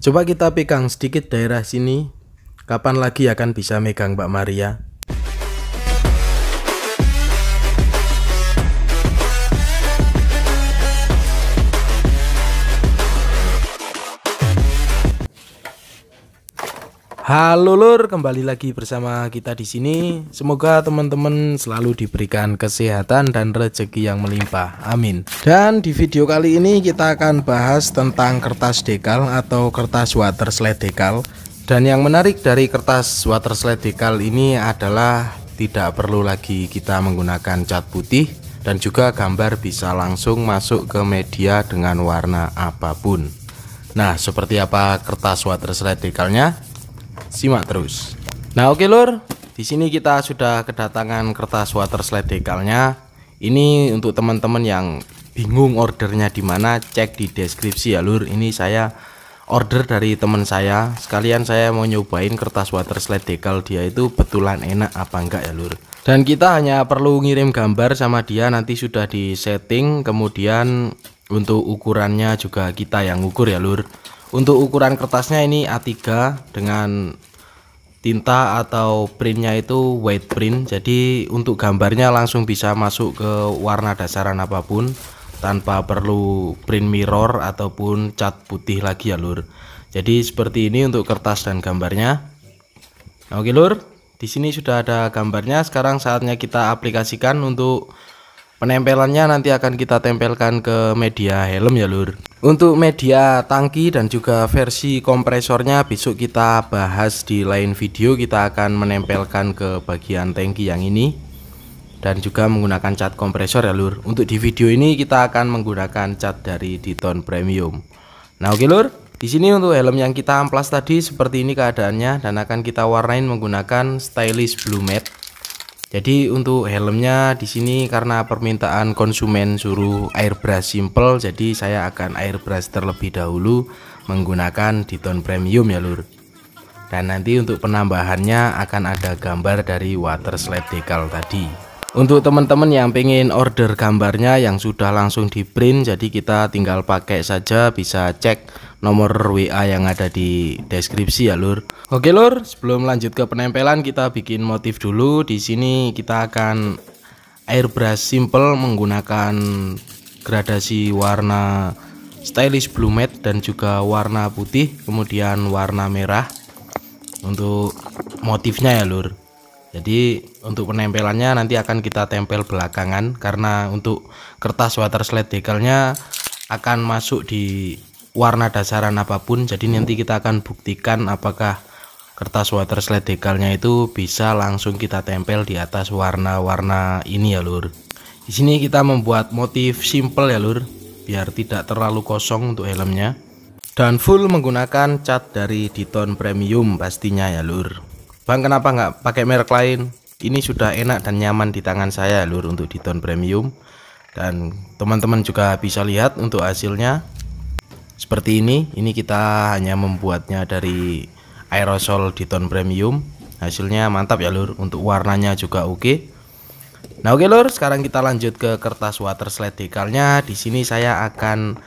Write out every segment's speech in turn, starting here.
Coba kita pegang sedikit daerah sini. Kapan lagi akan bisa megang Mbak Maria? Halo lur, kembali lagi bersama kita di sini. Semoga teman-teman selalu diberikan kesehatan dan rezeki yang melimpah. Amin. Dan di video kali ini kita akan bahas tentang kertas dekal atau kertas water slide dekal. Dan yang menarik dari kertas water slide dekal ini adalah tidak perlu lagi kita menggunakan cat putih dan juga gambar bisa langsung masuk ke media dengan warna apapun. Nah, seperti apa kertas water slide dekalnya? Simak terus. Nah, oke Lur. Di sini kita sudah kedatangan kertas water slide decalnya. Ini untuk teman-teman yang bingung ordernya di mana, cek di deskripsi ya Lur. Ini saya order dari teman saya. Sekalian saya mau nyobain kertas water slide decal dia itu betulan enak apa enggak ya Lur. Dan kita hanya perlu ngirim gambar sama dia nanti sudah di setting kemudian untuk ukurannya juga kita yang ukur ya Lur untuk ukuran kertasnya ini A3 dengan tinta atau printnya itu white print jadi untuk gambarnya langsung bisa masuk ke warna dasaran apapun tanpa perlu print mirror ataupun cat putih lagi ya lur jadi seperti ini untuk kertas dan gambarnya oke lur di sini sudah ada gambarnya sekarang saatnya kita aplikasikan untuk Penempelannya nanti akan kita tempelkan ke media helm ya lur. Untuk media tangki dan juga versi kompresornya besok kita bahas di lain video kita akan menempelkan ke bagian tangki yang ini dan juga menggunakan cat kompresor ya lur. Untuk di video ini kita akan menggunakan cat dari Diton Premium. Nah oke lur, di sini untuk helm yang kita amplas tadi seperti ini keadaannya dan akan kita warnain menggunakan stylish blue matte jadi untuk helmnya di sini karena permintaan konsumen suruh airbrush simple jadi saya akan airbrush terlebih dahulu menggunakan Diton Premium ya Lur. Dan nanti untuk penambahannya akan ada gambar dari water slide decal tadi. Untuk teman-teman yang pengen order gambarnya yang sudah langsung di print jadi kita tinggal pakai saja bisa cek nomor WA yang ada di deskripsi ya lur. Oke lur, sebelum lanjut ke penempelan kita bikin motif dulu. Di sini kita akan airbrush simple menggunakan gradasi warna stylish blue matte dan juga warna putih kemudian warna merah untuk motifnya ya lur jadi untuk penempelannya nanti akan kita tempel belakangan karena untuk kertas water slide decalnya akan masuk di warna dasaran apapun jadi nanti kita akan buktikan apakah kertas water slide decalnya itu bisa langsung kita tempel di atas warna-warna ini ya lur di sini kita membuat motif simple ya lur biar tidak terlalu kosong untuk helmnya dan full menggunakan cat dari Diton Premium pastinya ya lur Bang kenapa nggak pakai merek lain? Ini sudah enak dan nyaman di tangan saya lur untuk di tone premium dan teman-teman juga bisa lihat untuk hasilnya seperti ini ini kita hanya membuatnya dari aerosol di tone premium hasilnya mantap ya lur untuk warnanya juga oke nah oke okay, lur sekarang kita lanjut ke kertas water slide dekalnya di sini saya akan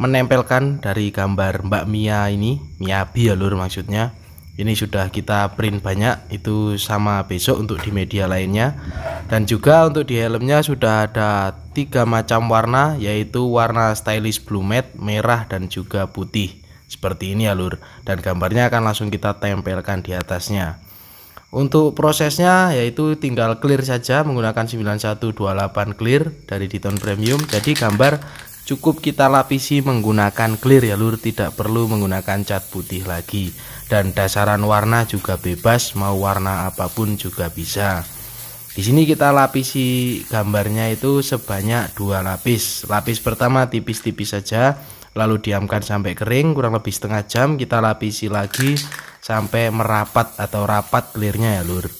menempelkan dari gambar Mbak Mia ini Mia ya lur maksudnya ini sudah kita print banyak itu sama besok untuk di media lainnya dan juga untuk di helmnya sudah ada tiga macam warna yaitu warna stylish blue matte merah dan juga putih seperti ini alur. Ya, dan gambarnya akan langsung kita tempelkan di atasnya untuk prosesnya yaitu tinggal clear saja menggunakan 9128 clear dari Diton Premium jadi gambar Cukup kita lapisi menggunakan clear ya lur, tidak perlu menggunakan cat putih lagi. Dan dasaran warna juga bebas, mau warna apapun juga bisa. Di sini kita lapisi gambarnya itu sebanyak dua lapis. Lapis pertama tipis-tipis saja, lalu diamkan sampai kering kurang lebih setengah jam. Kita lapisi lagi sampai merapat atau rapat clearnya ya lur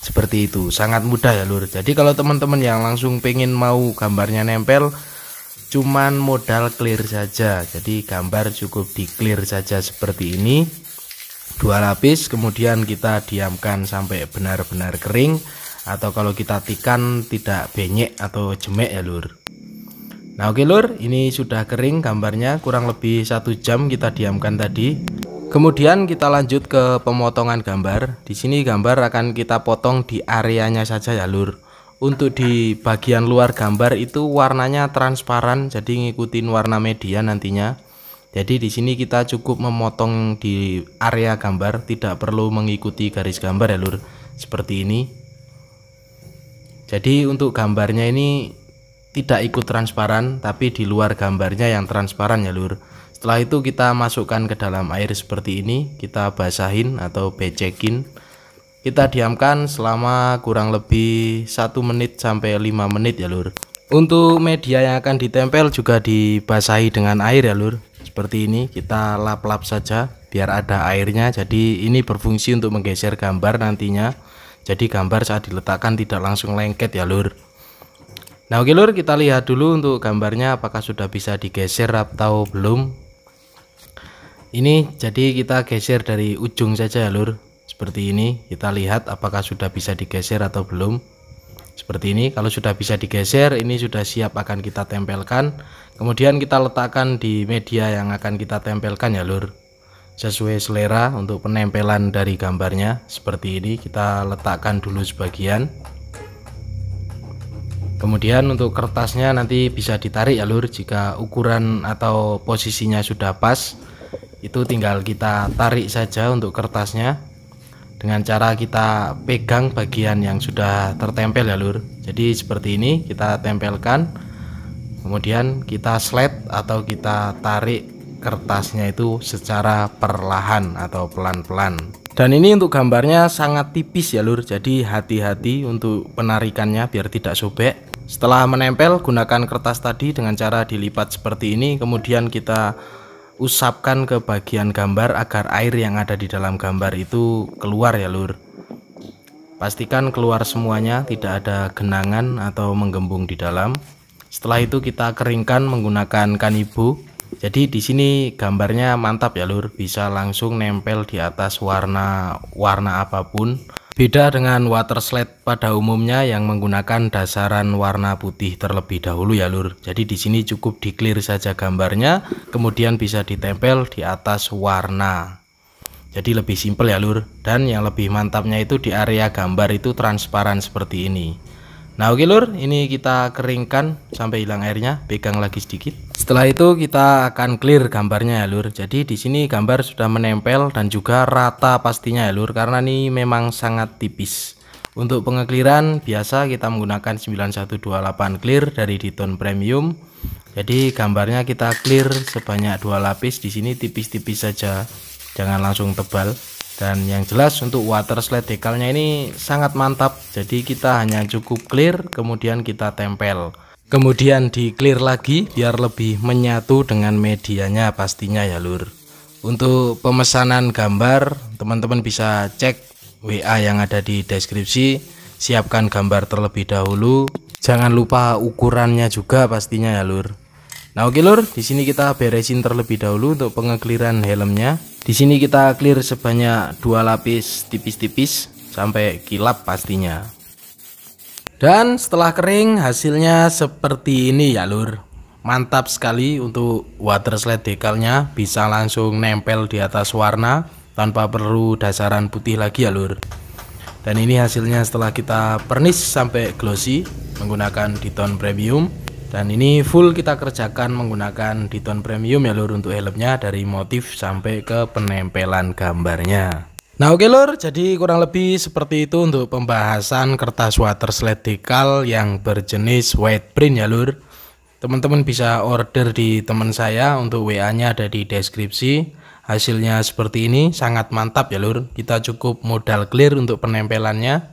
seperti itu sangat mudah ya lur jadi kalau teman-teman yang langsung pengen mau gambarnya nempel cuman modal clear saja jadi gambar cukup di clear saja seperti ini dua lapis kemudian kita diamkan sampai benar-benar kering atau kalau kita tikan tidak benyek atau jemek ya lur nah oke lur ini sudah kering gambarnya kurang lebih satu jam kita diamkan tadi kemudian kita lanjut ke pemotongan gambar di sini gambar akan kita potong di areanya saja ya lur untuk di bagian luar gambar itu warnanya transparan jadi ngikutin warna media nantinya jadi di sini kita cukup memotong di area gambar tidak perlu mengikuti garis gambar ya lur seperti ini jadi untuk gambarnya ini tidak ikut transparan tapi di luar gambarnya yang transparan ya lur setelah itu kita masukkan ke dalam air seperti ini kita basahin atau becekin kita diamkan selama kurang lebih satu menit sampai 5 menit ya lur untuk media yang akan ditempel juga dibasahi dengan air ya lur seperti ini kita lap-lap saja biar ada airnya jadi ini berfungsi untuk menggeser gambar nantinya jadi gambar saat diletakkan tidak langsung lengket ya lur nah oke lur kita lihat dulu untuk gambarnya apakah sudah bisa digeser atau belum ini jadi kita geser dari ujung saja ya lur seperti ini kita lihat apakah sudah bisa digeser atau belum seperti ini kalau sudah bisa digeser ini sudah siap akan kita tempelkan kemudian kita letakkan di media yang akan kita tempelkan ya lur sesuai selera untuk penempelan dari gambarnya seperti ini kita letakkan dulu sebagian kemudian untuk kertasnya nanti bisa ditarik ya lur jika ukuran atau posisinya sudah pas itu tinggal kita tarik saja untuk kertasnya dengan cara kita pegang bagian yang sudah tertempel ya lur jadi seperti ini kita tempelkan kemudian kita slide atau kita tarik kertasnya itu secara perlahan atau pelan-pelan dan ini untuk gambarnya sangat tipis ya lur jadi hati-hati untuk penarikannya biar tidak sobek setelah menempel gunakan kertas tadi dengan cara dilipat seperti ini kemudian kita usapkan ke bagian gambar agar air yang ada di dalam gambar itu keluar ya lur pastikan keluar semuanya tidak ada genangan atau menggembung di dalam setelah itu kita keringkan menggunakan kanibu jadi di sini gambarnya mantap ya lur bisa langsung nempel di atas warna warna apapun Beda dengan water slide pada umumnya yang menggunakan dasaran warna putih terlebih dahulu ya lur. Jadi di sini cukup di clear saja gambarnya, kemudian bisa ditempel di atas warna. Jadi lebih simpel ya lur. Dan yang lebih mantapnya itu di area gambar itu transparan seperti ini. Nah oke lur, ini kita keringkan sampai hilang airnya, pegang lagi sedikit. Setelah itu kita akan clear gambarnya ya Lur. Jadi di sini gambar sudah menempel dan juga rata pastinya ya Lur karena ini memang sangat tipis. Untuk pengekliran biasa kita menggunakan 9128 clear dari Diton Premium. Jadi gambarnya kita clear sebanyak dua lapis di sini tipis-tipis saja. Jangan langsung tebal. Dan yang jelas untuk water slide decalnya ini sangat mantap. Jadi kita hanya cukup clear kemudian kita tempel kemudian di clear lagi biar lebih menyatu dengan medianya pastinya ya lur untuk pemesanan gambar teman-teman bisa cek WA yang ada di deskripsi siapkan gambar terlebih dahulu jangan lupa ukurannya juga pastinya ya lur Nah oke lur, di sini kita beresin terlebih dahulu untuk pengekliran helmnya. Di sini kita clear sebanyak dua lapis tipis-tipis sampai kilap pastinya. Dan setelah kering hasilnya seperti ini ya lur Mantap sekali untuk water slide decalnya Bisa langsung nempel di atas warna Tanpa perlu dasaran putih lagi ya lur Dan ini hasilnya setelah kita pernis sampai glossy Menggunakan Diton Premium Dan ini full kita kerjakan menggunakan Diton Premium ya lur Untuk helmnya dari motif sampai ke penempelan gambarnya Nah oke lor, jadi kurang lebih seperti itu untuk pembahasan kertas water slide decal yang berjenis white print ya lur. Teman-teman bisa order di teman saya untuk WA-nya ada di deskripsi. Hasilnya seperti ini, sangat mantap ya lur. Kita cukup modal clear untuk penempelannya.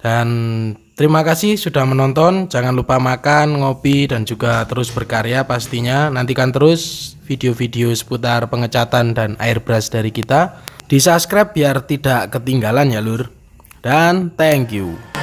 Dan terima kasih sudah menonton. Jangan lupa makan, ngopi, dan juga terus berkarya pastinya. Nantikan terus video-video seputar pengecatan dan airbrush dari kita. Di subscribe biar tidak ketinggalan ya lur. Dan thank you.